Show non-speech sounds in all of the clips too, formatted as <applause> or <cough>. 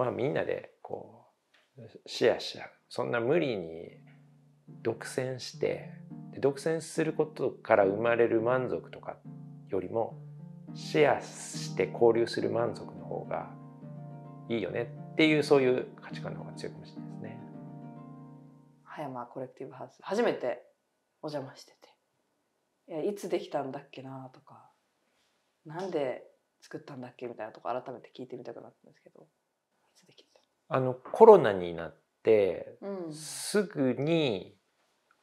まあみんなでこうシェアし合うそんな無理に独占して独占することから生まれる満足とかよりもシェアして交流する満足の方がいいよねっていうそういう価値観の方が強いかもしれないですね。葉山コレクティブハウス初めてお邪魔してていやいつできたんだっけなとかなんで作ったんだっけみたいなとこ改めて聞いてみたくなったんですけどあのコロナになって、うん、すぐに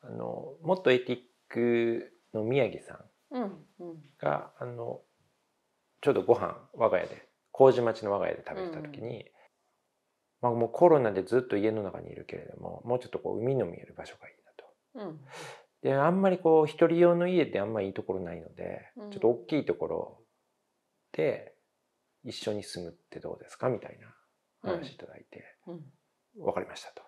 あの元エティックの宮城さんが、うんうん、あのちょうどご飯我が家で麹町の我が家で食べてた時に、まあ、もうコロナでずっと家の中にいるけれどももうちょっとこう海の見える場所がいいなと。であんまりこう一人用の家ってあんまりいいところないので、ちょっと大きいところで一緒に住むってどうですかみたいなお話いただいて、う分かりましたと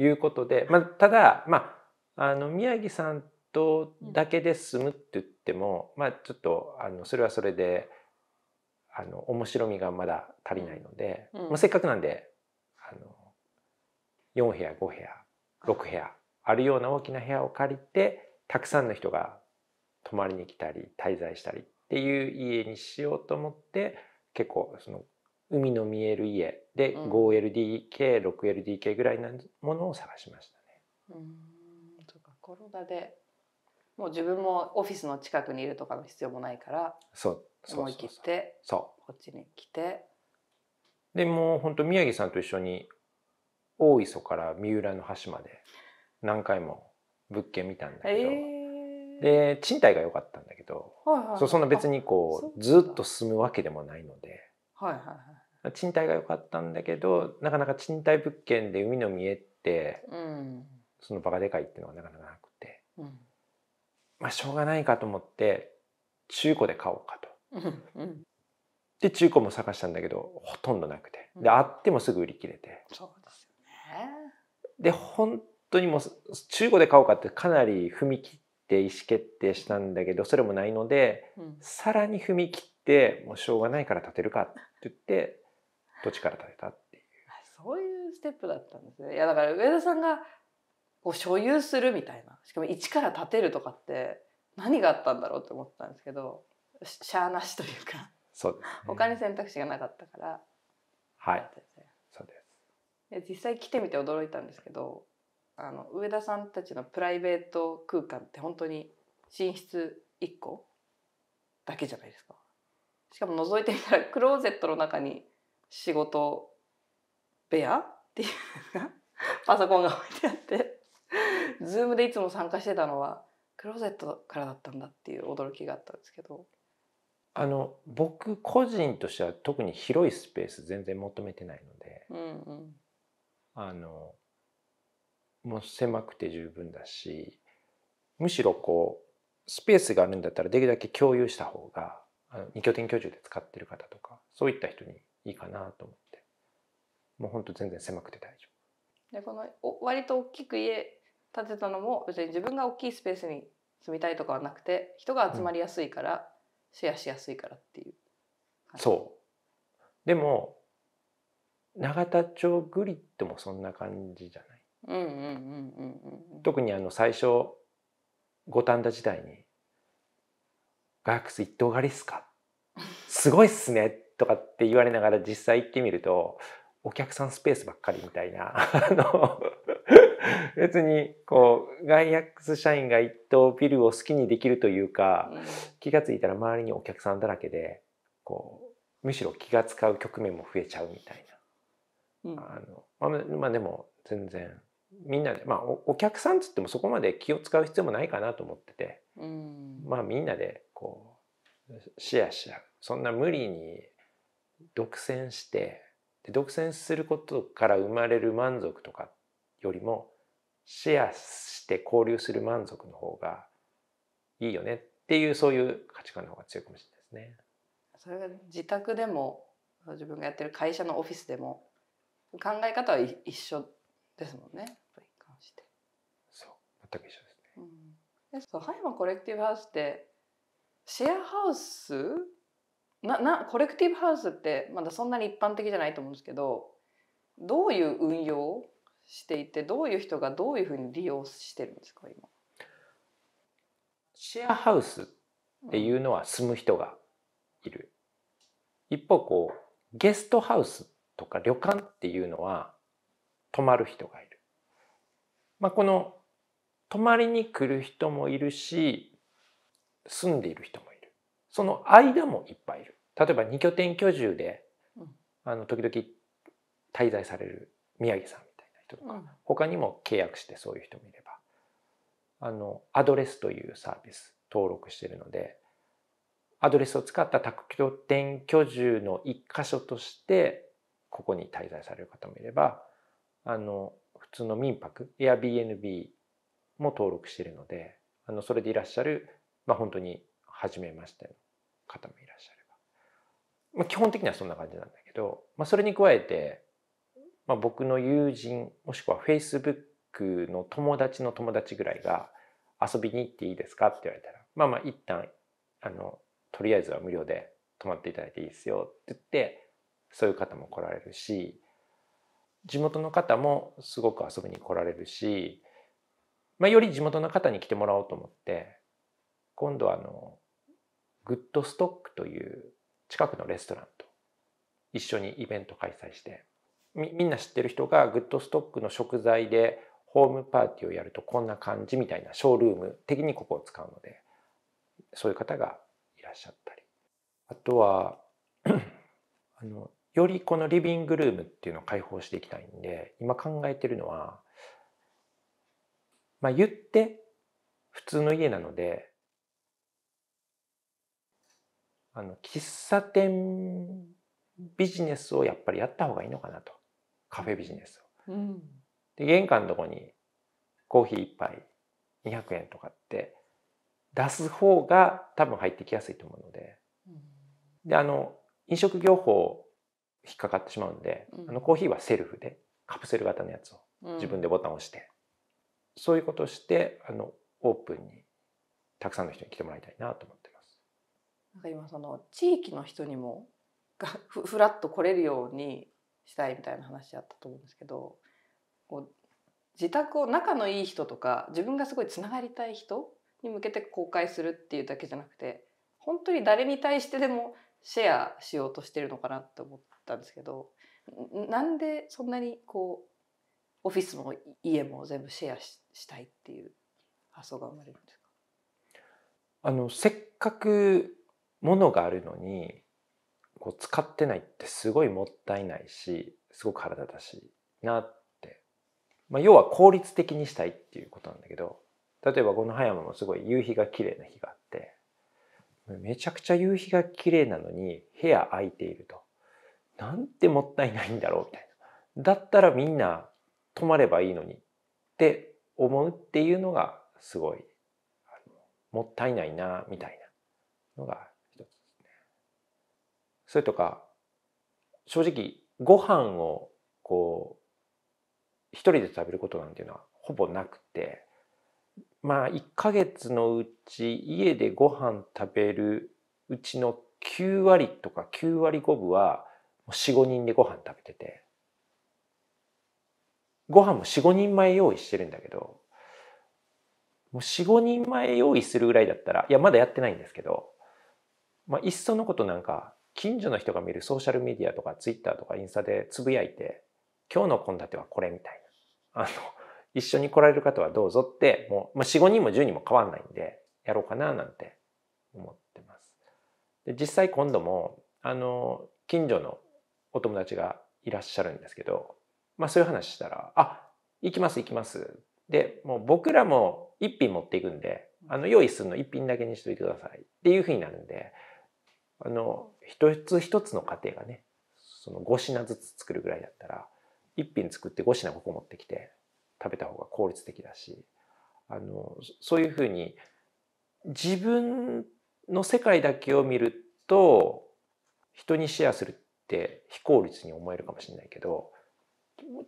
いうことで、まあ、ただ、まあ、あの宮城さんとだけで済むって言っても、まあ、ちょっとあのそれはそれであの面白みがまだ足りないので、まあ、せっかくなんであの4部屋5部屋6部屋あるような大きな部屋を借りてたくさんの人が泊まりに来たり滞在したりっていう家にしようと思って結構その海の見える家で 5LDK6LDK ぐらいなものを探しましたね。うん、かコロナでもう自分もオフィスの近くにいるとかの必要もないからそう思い切ってそうこっちに来てでもう本当宮城さんと一緒に大磯から三浦の橋まで何回も物件見たんだけど、えー、で賃貸が良かったんだけど、はいはい、そそんな別にこうずっと住むわけでもないので。はいはいはい、賃貸が良かったんだけどなかなか賃貸物件で海の見えって、うん、その場がでかいっていうのがなかなかなくて、うん、まあしょうがないかと思って中古で買おうかと。うん、で中古も探したんだけどほとんどなくてであってもすぐ売り切れて。そうですよねで本当にもう中古で買おうかってかなり踏み切って意思決定したんだけどそれもないので、うん、さらに踏み切ってもうしょうがないから建てるかっ言って土地から建てたっていう <laughs> そういうステップだったんですねいやだから上田さんがこう所有するみたいなしかも一から建てるとかって何があったんだろうって思ったんですけどしゃあなしというかそうです、ね、他に選択肢がなかったからはいそうです実際来てみて驚いたんですけどあの上田さんたちのプライベート空間って本当に寝室1個だけじゃないですかしかも覗いてみたらクローゼットの中に仕事部屋っていう <laughs> パソコンが置いてあってズームでいつも参加してたのはクローゼットからだったんだっていう驚きがあったんですけど。あの僕個人としては特に広いスペース全然求めてないので、うんうん、あのもう狭くて十分だしむしろこうスペースがあるんだったらできるだけ共有した方があの2拠点居住で使ってる方とかそういった人にいいかなと思ってもうほんと全然狭くて大丈夫でこのお割と大きく家建てたのも別に自分が大きいスペースに住みたいとかはなくて人が集まりやすいから、うん、シェアしやすいからっていうそうでも永田町グリッドもそんな感じじゃない特にあの最初五反田時代にガークス一等狩りっすかすごいっすねとかって言われながら実際行ってみるとお客さんスペースばっかりみたいな <laughs> 別にこうガイアックス社員が一棟ビルを好きにできるというか気が付いたら周りにお客さんだらけでこうむしろ気が使う局面も増えちゃうみたいな。あのまあ、でも全然みんなでまあお客さんつってもそこまで気を使う必要もないかなと思ってて、まあみんなでこうシェアし合うそんな無理に独占してで独占することから生まれる満足とかよりもシェアして交流する満足の方がいいよねっていうそういう価値観の方が強いかもしれないですね。それが自宅でも自分がやってる会社のオフィスでも考え方は一緒ですもんね。そう全く一緒ですね。うん、でそうハイマコレクティブハウスってシェアハウスななコレクティブハウスってまだそんなに一般的じゃないと思うんですけどどういう運用していてどういう人がどういうふうに利用してるんですか今シェアハウスっていうのは住む人がいる、うん、一方こうゲストハウスとか旅館っていうのは泊まる人がいる、まあ、この泊まりに来る人もいるし住んでいる人もいるその間もいっぱいいる例えば2拠点居住で、うん、あの時々滞在される宮城さんみたいな人とか、うん、他にも契約してそういう人もいればあのアドレスというサービス登録してるのでアドレスを使った宅拠点居住の一箇所としてここに滞在される方もいればあの普通の民泊 Airbnb も登録しているのであのそれでいらっしゃるまあ本当に初めましての方もいらっしゃれば、まあ、基本的にはそんな感じなんだけど、まあ、それに加えて、まあ、僕の友人もしくは Facebook の友達の友達ぐらいが遊びに行っていいですかって言われたらまあまあ一旦あのとりあえずは無料で泊まっていただいていいですよって言ってそういう方も来られるし地元の方もすごく遊びに来られるし、まあ、より地元の方に来てもらおうと思って今度はあのグッドストックという近くのレストランと一緒にイベント開催してみみんな知ってる人がグッドストックの食材でホームパーティーをやるとこんな感じみたいなショールーム的にここを使うのでそういう方がいらっしゃったりあとは <clears throat> あのよりこのリビングルームっていうのを開放していきたいんで今考えてるのはまあ言って普通の家なのであの喫茶店ビジネスをやっぱりやった方がいいのかなとカフェビジネスを。うん、で玄関のとこにコーヒー1杯200円とかって出す方が多分入ってきやすいと思うので。うん、であの飲食業法引っかかってしまうんで、うん、あのコーヒーはセルフでカプセル型のやつを自分でボタンを押して、そういうことをしてあのオープンにたくさんの人に来てもらいたいなと思って。なんか今その地域の人にもがふらっと来れるようにしたいみたいな話あったと思うんですけどこう自宅を仲のいい人とか自分がすごいつながりたい人に向けて公開するっていうだけじゃなくて本当に誰に対してでもシェアしようとしてるのかなって思ったんですけどなんでそんなにこうオフィスも家も全部シェアしたいっていう発想が生まれるんですかあのせっかくものがあるのにこう使ってないってすごいもったいないしすごく体だしなって、まあ、要は効率的にしたいっていうことなんだけど例えばこの葉山もすごい夕日が綺麗な日があってめちゃくちゃ夕日が綺麗なのに部屋空いているとなんてもったいないんだろうみたいなだったらみんな泊まればいいのにって思うっていうのがすごいもったいないなみたいなのがそれとか正直ご飯をこう一人で食べることなんていうのはほぼなくてまあ1ヶ月のうち家でご飯食べるうちの9割とか9割5分は45人でご飯食べててご飯も45人前用意してるんだけどもう45人前用意するぐらいだったらいやまだやってないんですけど、まあ、いっそのことなんか近所の人が見るソーシャルメディアとかツイッターとかインスタでつぶやいて今日の献立はこれみたいなあの一緒に来られる方はどうぞってもう、まあ、45人も10人も変わんないんでやろうかななんて思ってます。で実際今度もあの近所のお友達がいらっしゃるんですけど、まあ、そういう話したら「あ行きます行きます」でもう僕らも1品持っていくんであの用意するの1品だけにしといてくださいっていうふうになるんであの一つ一つの過程がねその5品ずつ作るぐらいだったら1品作って5品ここ持ってきて食べた方が効率的だしあのそういうふうに自分の世界だけを見ると人にシェアするって非効率に思えるかもしれないけど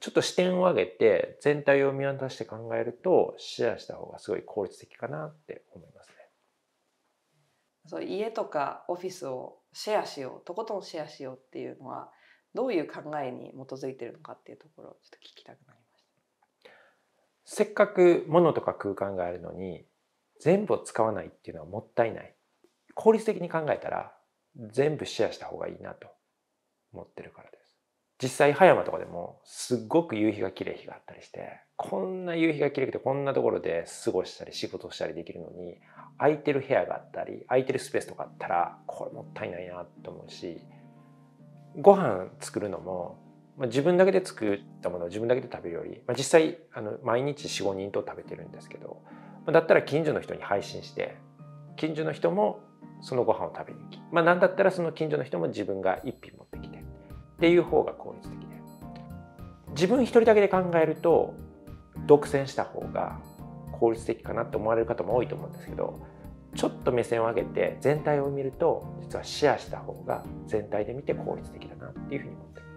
ちょっと視点を上げて全体を見渡して考えるとシェアした方がすごい効率的かなって思います。そう家とかオフィスをシェアしようとことんシェアしようっていうのはどういう考えに基づいてるのかっていうところをちょっと聞きたくなりましたせっかく物とか空間があるのに全部を使わないっていうのはもったいない効率的に考えたら全部シェアした方がいいなと思ってるからです実際葉山とかでもすっごく夕日が綺麗日があったりしてこんな夕日が綺麗くてこんなところで過ごしたり仕事したりできるのに空いてる部屋があったり空いてるスペースとかあったらこれもったいないなと思うしご飯作るのも、まあ、自分だけで作ったものを自分だけで食べるより、まあ、実際あの毎日45人と食べてるんですけど、まあ、だったら近所の人に配信して近所の人もそのご飯を食べに行き、まあ、何だったらその近所の人も自分が1品持ってきて。っていう方が効率的で自分一人だけで考えると独占した方が効率的かなって思われる方も多いと思うんですけどちょっと目線を上げて全体を見ると実はシェアした方が全体で見て効率的だなっていうふうに思ってます。